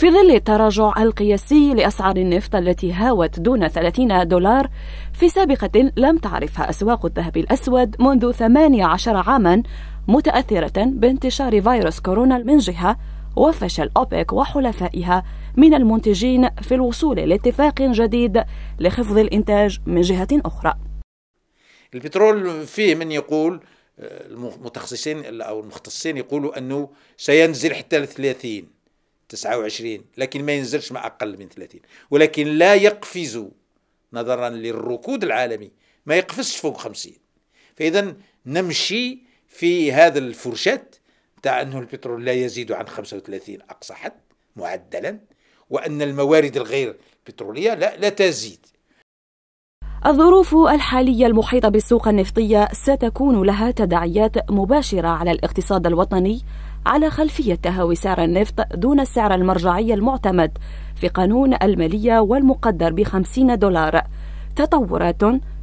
في ظل التراجع القياسي لأسعار النفط التي هاوت دون 30 دولار في سابقة لم تعرفها أسواق الذهب الأسود منذ 18 عاما متأثرة بانتشار فيروس كورونا من جهة وفشل أوبك وحلفائها من المنتجين في الوصول لاتفاق جديد لخفض الإنتاج من جهة أخرى البترول فيه من يقول آه، المتخصصين أو المختصين يقولوا أنه سينزل حتى 30 29 لكن ما ينزلش مع أقل من 30 ولكن لا يقفز نظرا للركود العالمي ما يقفزش فوق 50 فإذا نمشي في هذا الفرشات تاع أنه البترول لا يزيد عن 35 أقصى حد معدلا وأن الموارد الغير البترولية لا, لا تزيد الظروف الحالية المحيطة بالسوق النفطية ستكون لها تداعيات مباشرة على الاقتصاد الوطني على خلفية تهاوي سعر النفط دون السعر المرجعي المعتمد في قانون المالية والمقدر بخمسين دولار تطورات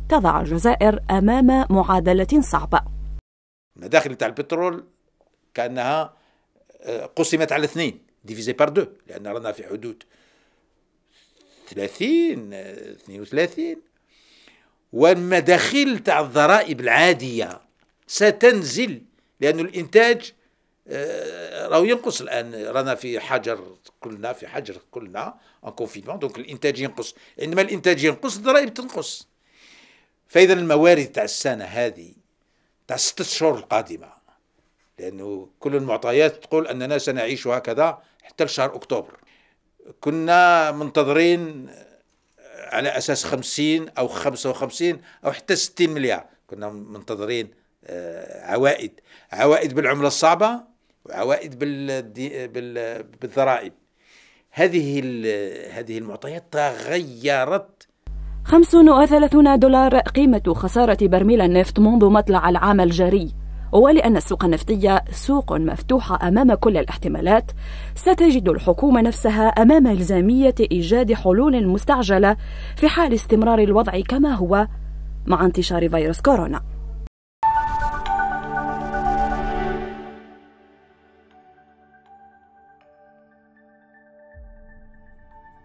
تضع الجزائر أمام معادلة صعبة المداخل تاع البترول كأنها آه، قسمت على اثنين ديفيزي بار دو لأن رانا في حدود 30 32 آه، والمداخيل تاع الضرائب العادية ستنزل لأن الإنتاج آه، راهو ينقص الان رانا في حجر كلنا في حجر كلنا ان كونفينمون دونك الانتاج ينقص عندما الانتاج ينقص الضرائب تنقص فاذا الموارد تاع السنه هذه تاع ست شهور القادمه لانه كل المعطيات تقول اننا سنعيش هكذا حتى لشهر اكتوبر كنا منتظرين على اساس 50 او 55 او حتى 60 مليار كنا منتظرين آه، عوائد عوائد بالعمله الصعبه بال بالضرائب هذه هذه المعطيات تغيرت 35 دولار قيمة خسارة برميل النفط منذ مطلع العام الجاري ولأن السوق النفطية سوق مفتوحة أمام كل الاحتمالات ستجد الحكومة نفسها أمام إلزامية إيجاد حلول مستعجلة في حال استمرار الوضع كما هو مع انتشار فيروس كورونا